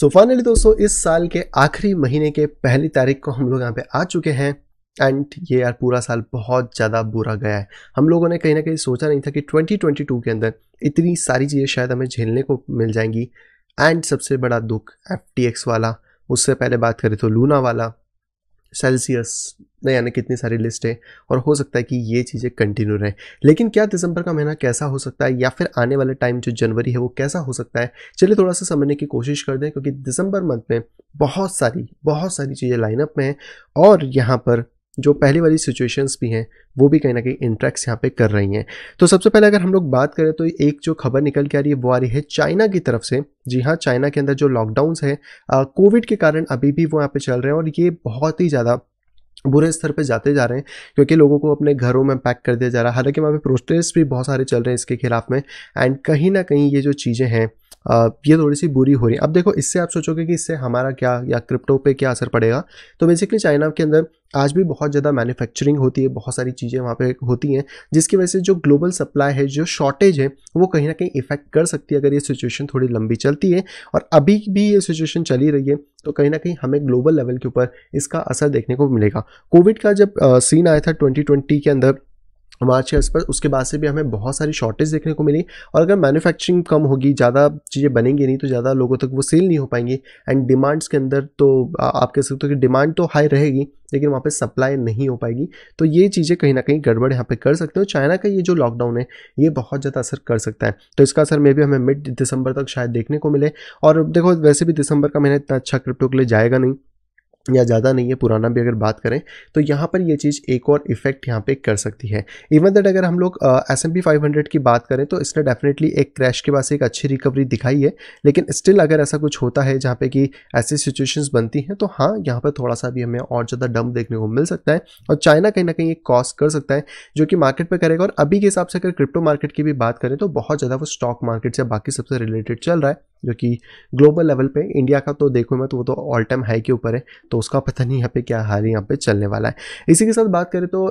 सो so finally दोस्तों इस साल के आखिरी महीने के पहली तारीख को हम लोग यहाँ पे आ चुके हैं एंड ये यार पूरा साल बहुत ज़्यादा बुरा गया है हम लोगों ने कहीं ना कहीं सोचा नहीं था कि 2022 के अंदर इतनी सारी चीज़ें शायद हमें झेलने को मिल जाएंगी एंड सबसे बड़ा दुख एफ वाला उससे पहले बात करें तो लूना वाला सेल्सियस ना यानी कितनी सारी लिस्ट है और हो सकता है कि ये चीज़ें कंटिन्यू रहें लेकिन क्या दिसंबर का महीना कैसा हो सकता है या फिर आने वाले टाइम जो जनवरी है वो कैसा हो सकता है चलिए थोड़ा सा समझने की कोशिश कर दें क्योंकि दिसंबर मंथ में बहुत सारी बहुत सारी चीज़ें लाइनअप में हैं और यहाँ पर जो पहली वाली सिचुएशंस भी हैं वो भी कहीं ना कहीं इंट्रैक्ट्स यहाँ पे कर रही हैं तो सबसे पहले अगर हम लोग बात करें तो एक जो खबर निकल के आ रही है वो आ रही है चाइना की तरफ से जी हाँ चाइना के अंदर जो लॉकडाउंस है कोविड के कारण अभी भी वो यहाँ पे चल रहे हैं और ये बहुत ही ज़्यादा बुरे स्तर पे जाते जा रहे हैं क्योंकि लोगों को अपने घरों में पैक कर दिया जा रहा है हालांकि वहाँ पे प्रोटेस्ट भी बहुत सारे चल रहे हैं इसके खिलाफ में एंड कहीं ना कहीं ये जो चीज़ें हैं ये थोड़ी सी बुरी हो रही है अब देखो इससे आप सोचोगे कि इससे हमारा क्या या क्रिप्टो पे क्या असर पड़ेगा तो बेसिकली चाइना के अंदर आज भी बहुत ज़्यादा मैन्युफैक्चरिंग होती है बहुत सारी चीज़ें वहाँ पे होती हैं जिसकी वजह से जो ग्लोबल सप्लाई है जो शॉर्टेज है वो कहीं ना कहीं इफेक्ट कर सकती है अगर ये सिचुएशन थोड़ी लंबी चलती है और अभी भी ये सिचुएशन चली रही है तो कहीं ना कहीं हमें ग्लोबल लेवल के ऊपर इसका असर देखने को मिलेगा कोविड का जब सीन आया था 2020 के अंदर मार्च के आसपास उसके बाद से भी हमें बहुत सारी शॉर्टेज देखने को मिली और अगर मैन्युफैक्चरिंग कम होगी ज़्यादा चीज़ें बनेंगी नहीं तो ज़्यादा लोगों तक वो सेल नहीं हो पाएंगी एंड डिमांड्स के अंदर तो आप कह सकते हो कि डिमांड तो हाई रहेगी लेकिन वहाँ पे सप्लाई नहीं हो पाएगी तो ये चीज़ें कहीं ना कहीं गड़बड़ यहाँ पे कर सकते हो चाइना का ये जो लॉकडाउन है ये बहुत ज़्यादा असर कर सकता है तो इसका असर मे भी हमें मिड दिसंबर तक शायद देखने को मिले और देखो वैसे भी दिसंबर का महीना इतना अच्छा क्रिप्टो के लिए जाएगा नहीं या ज़्यादा नहीं है पुराना भी अगर बात करें तो यहाँ पर ये चीज़ एक और इफेक्ट यहाँ पे कर सकती है इवन दैट अगर हम लोग एस एम फाइव हंड्रेड की बात करें तो इसने डेफिनेटली एक क्रैश के बाद से एक अच्छी रिकवरी दिखाई है लेकिन स्टिल अगर ऐसा कुछ होता है जहाँ पे कि ऐसी सिचुएशंस बनती हैं तो हाँ यहाँ पर थोड़ा सा भी हमें और ज़्यादा डम देखने को मिल सकता है और चाइना कहीं ना कहीं एक कॉस्ट कर सकता है जो कि मार्केट पर करेगा और अभी के हिसाब से अगर क्रिप्टो मार्केट की भी बात करें तो बहुत ज़्यादा वो स्टॉक मार्केट से बाकी सबसे रिलेटेड चल रहा है जो कि ग्लोबल लेवल पे इंडिया का तो देखो मैं तो वो तो ऑल टाइम हाई के ऊपर है तो उसका पता नहीं यहाँ पे क्या हाल यहाँ पे चलने वाला है इसी के साथ बात करें तो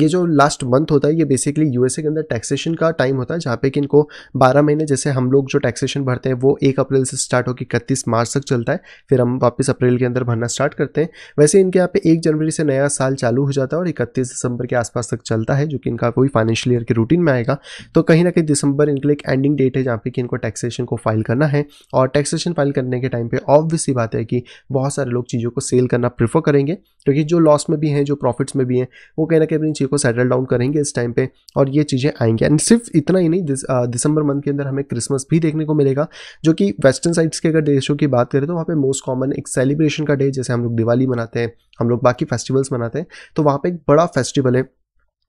ये जो लास्ट मंथ होता है ये बेसिकली यूएसए के अंदर टैक्सेशन का टाइम होता है जहाँ पे कि इनको 12 महीने जैसे हम लोग जो टैक्सेशन भरते हैं वो एक अप्रैल से स्टार्ट होकर इकतीस मार्च तक चलता है फिर हम वापस अप्रैल के अंदर भरना स्टार्ट करते हैं वैसे इनके यहाँ पे एक जनवरी से नया साल चालू हो जाता है और इकतीस दिसंबर के आसपास तक चलता है जो कि इनका कोई फाइनेंशियल ईयर के रूटीन में आएगा तो कहीं ना कहीं दिसंबर इनके लिए एक एंडिंग डेट है जहाँ पे कि इनको टैक्सेशन को फाइल करना है और टैक्सेशन फाइल करने के टाइम पर ऑब्वियसली बात है कि बहुत सारे लोग चीज़ों को सेल करना प्रीफर करेंगे क्योंकि जो लॉस में भी हैं जो प्रॉफिट्स में भी हैं वो कहीं ना कहीं जी को सेटल डाउन करेंगे इस टाइम पे और ये चीज़ें आएंगी एंड सिर्फ इतना ही नहीं दिस, दिसंबर uh, मंथ के अंदर हमें क्रिसमस भी देखने को मिलेगा जो कि वेस्टर्न साइड्स के अगर देशों की बात करें तो वहाँ पे मोस्ट कॉमन एक सेलिब्रेशन का डे जैसे हम लोग दिवाली मनाते हैं हम लोग बाकी फेस्टिवल्स मनाते हैं तो वहाँ पे एक बड़ा फेस्टिवल है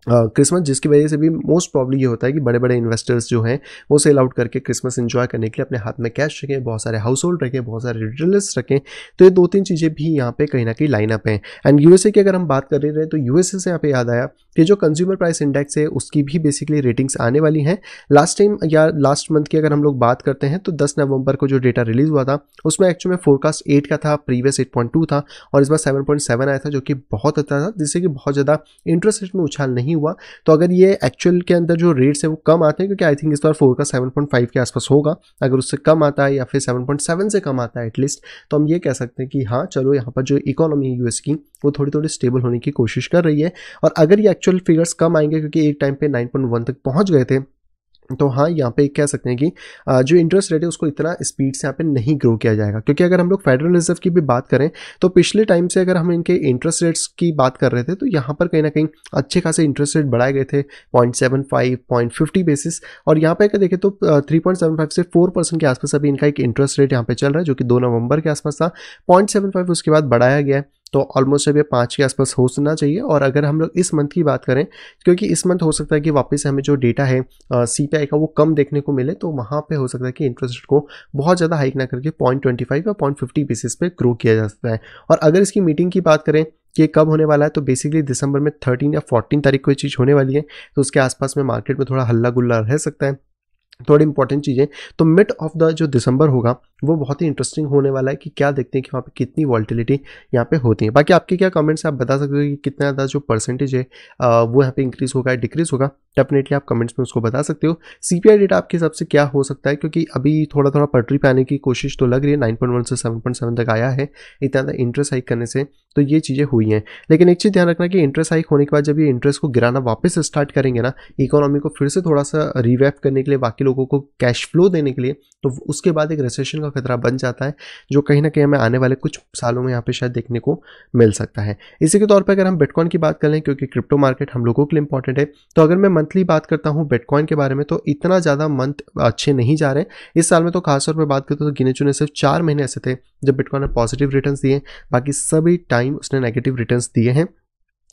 क्रिसमस जिसकी वजह से भी मोस्ट प्रॉब्ली ये होता है कि बड़े बड़े इन्वेस्टर्स जो हैं वो सेल आउट करके क्रिसमस इन्जॉय करने के लिए अपने हाथ में कैश रखें बहुत सारे हाउस होल्ड रखें बहुत सारे रिटेलर्स रखें तो ये दो तीन चीज़ें भी यहाँ पे कहीं ना कहीं लाइनअप हैं एंड यूएसए की अगर हम बात कर रहे हैं तो यूएसए से यहाँ पे याद आया कि जो कंज्यूमर प्राइस इंडेक्स है उसकी भी बेसिकली रेटिंग्स आने वाली हैं लास्ट टाइम या लास्ट मंथ की अगर हम लोग बात करते हैं तो दस नवंबर को जो डेटा रिलीज हुआ था उसमें एक्चुअल में फोरकास्ट एट का था प्रीवियस एट पॉइंट टू था और इस बार सेवन पॉइंट सेवन आया था जो कि बहुत अच्छा था जिससे कि बहुत ज़्यादा इंटरेस्ट रेट में उछाल नहीं नहीं हुआ तो अगर ये एक्चुअल के अंदर जो रेट्स हैं वो कम आते हैं क्योंकि आई थिंक इस बार फोर का सेवन पॉइंट फाइव के आसपास होगा अगर उससे कम आता है या फिर सेवन पॉइंट सेवन से कम आता है एटलीस्ट तो हम ये कह सकते हैं कि हाँ चलो यहाँ पर जो इकोनॉमी है यूएस की वो थोड़ी थोड़ी स्टेबल होने की कोशिश कर रही है और अगर ये एक्चुअल फिगर्स कम आएंगे क्योंकि एक टाइम पे नाइन पॉइंट वन तक पहुँच गए थे तो हाँ यहाँ पे कह सकते हैं कि जो इंटरेस्ट रेट है उसको इतना स्पीड से यहाँ पे नहीं ग्रो किया जाएगा क्योंकि अगर हम लोग फेडरल रिजर्व की भी बात करें तो पिछले टाइम से अगर हम इनके इंटरेस्ट रेट्स की बात कर रहे थे तो यहाँ पर कहीं ना कहीं अच्छे खासे इंटरेस्ट रेट बढ़ाए गए थे point seven five point fifty basis और यहाँ पर अगर देखें तो थ्री पॉइंट सेवन फाइव से फोर परसेंट के आसपास अभी इनका एक इंटरेस्ट रेट यहाँ पे चल रहा है जो कि दो नवंबर के आसपास था पॉइंट सेवन फाइव उसके बाद बढ़ाया गया है तो ऑलमोस्ट अभी पाँच के आसपास हो चाहिए और अगर हम लोग इस मंथ की बात करें क्योंकि इस मंथ हो सकता है कि वापस हमें जो डेटा है सी पी का वो कम देखने को मिले तो वहाँ पर हो सकता है कि इंटरेस्ट रेट को बहुत ज़्यादा हाइक ना करके पॉइंट ट्वेंटी फाइव या पॉइंट फिफ्टी बेसिस पे ग्रो किया जा सकता है और अगर इसकी मीटिंग की बात करें कि कब होने वाला है तो बेसिकली दिसंबर में थर्टीन या फोर्टीन तारीख को ये चीज़ होने वाली है तो उसके आसपास में मार्केट में थोड़ा हल्ला गुल्ला रह सकता है थोड़ी इंपॉर्टेंट चीज़ें तो मिड ऑफ द जो दिसंबर होगा वो बहुत ही इंटरेस्टिंग होने वाला है कि क्या देखते हैं कि वहाँ पे कितनी वॉल्टिलिटी यहाँ पे होती है बाकी आपके क्या कमेंट्स आप बता सकते हो कि कितना ज़्यादा जो परसेंटेज है वो यहाँ पे इंक्रीज़ होगा या डिक्रीज़ होगा डेफिनेटली आप कमेंट्स में उसको बता सकते हो सी पी आई डेटा आपके हिसाब से क्या हो सकता है क्योंकि अभी थोड़ा थोड़ा पटरी पाने आने की कोशिश तो लग रही है नाइन पॉइंट वन से सेवन पॉइंट सेवन तक आया है इतना ज़्यादा इंटरेस्ट हाइक करने से तो ये चीज़ें हुई हैं लेकिन एक चीज़ ध्यान रखना कि इंटरेस्ट हाइक होने के बाद जब ये इंटरेस्ट को गिराना वापस स्टार्ट करेंगे ना इकोनॉमी को फिर से थोड़ा सा रिवैप करने के लिए बाकी लोगों को कैश फ्लो देने के लिए तो उसके बाद एक रिसेशन का खतरा बन जाता है जो कहीं ना कहीं हमें आने वाले कुछ सालों में यहाँ पे शायद देखने को मिल सकता है इसी के तौर पर अगर हम बिटकॉइन की बात करें क्योंकि क्रिप्टो मार्केट हम लोगों के लिए इंपॉर्टेंट है तो अगर मैं मंथली बात करता हूँ बिटकॉइन के बारे में तो इतना ज़्यादा मंथ अच्छे नहीं जा रहे इस साल में तो खासतौर पर बात करते तो गिने चुने सिर्फ चार महीने ऐसे थे जब बिटकॉइन ने पॉजिटिव रिटर्न दिए बाकी सभी टाइम उसने नेगेटिव रिटर्न दिए हैं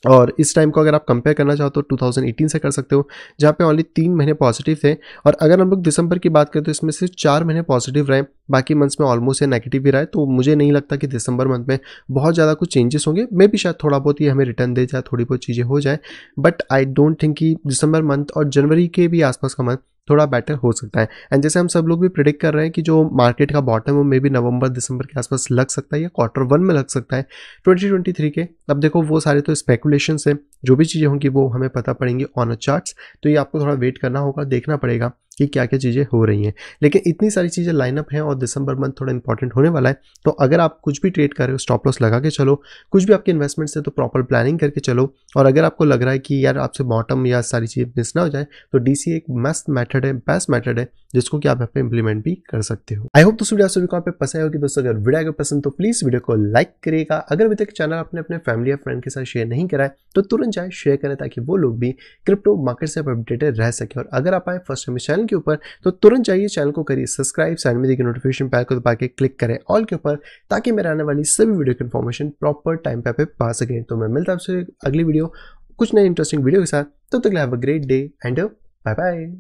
और इस टाइम को अगर आप कंपेयर करना चाहो तो 2018 से कर सकते हो जहाँ पे ओनली तीन महीने पॉजिटिव थे और अगर हम लोग दिसंबर की बात करें तो इसमें सिर्फ चार महीने पॉजिटिव रहे बाकी मंथ्स में ऑलमोस्ट ये नेगेटिव भी रहा है तो मुझे नहीं लगता कि दिसंबर मंथ में बहुत ज़्यादा कुछ चेंजेस होंगे मे भी शायद थोड़ा बहुत ही हमें रिटर्न दे जाए थोड़ी बहुत चीज़ें हो जाए बट आई डोंट थिंक कि दिसंबर मंथ और जनवरी के भी आसपास का मंथ थोड़ा बेटर हो सकता है एंड जैसे हम सब लोग भी प्रिडिक्ट कर रहे हैं कि जो मार्केट का बॉटम है वो मे बी नवंबर दिसंबर के आसपास लग सकता है या क्वार्टर वन में लग सकता है 2023 के अब देखो वो सारे तो स्पेकुलेशन है जो भी चीज़ें होंगी वो हमें पता पड़ेंगी ऑन अ चार्ट्स तो ये आपको थोड़ा वेट करना होगा देखना पड़ेगा कि क्या क्या चीज़ें हो रही हैं लेकिन इतनी सारी चीज़ें लाइनअप हैं और दिसंबर मंथ थोड़ा इंपॉर्टेंट होने वाला है तो अगर आप कुछ भी ट्रेड कर रहे हो स्टॉप लॉस लगा के चलो कुछ भी आपके इन्वेस्टमेंट्स है तो प्रॉपर प्लानिंग करके चलो और अगर आपको लग रहा है कि यार आपसे बॉटम या सारी चीज़ें मिस ना हो जाए तो डी एक मस्त मैथड है बेस्ट मैथड है जिसको कि आप पे इंप्लीमेंट भी कर सकते हो आई होप दोस्तों वीडियो सभी को आप पसंद होगी दोस्तों अगर वीडियो अगर पसंद तो प्लीज़ वीडियो को लाइक करिएगा अगर अभी तक चैनल आपने अपने फैमिली या फ्रेंड के साथ शेयर नहीं कराए तो तुरंत जाए शेयर करें ताकि वो लोग भी क्रिप्टो मार्केट से अपडेटेड रह सके और अगर आप आए फर्स्ट टाइम चैनल के ऊपर तो तुरंत जाइए चैनल को करिए सब्सक्राइब साइड में देखिए नोटिफिकेशन पैक को दबा के क्लिक करें ऑल के ऊपर ताकि मेरे आने वाली सभी वीडियो की इन्फॉर्मेशन प्रॉपर टाइम पे पा सकें तो मैं मिलता आपसे अगली वीडियो कुछ नए इंटरेस्टिंग वीडियो के साथ तब तक live a great day and bye bye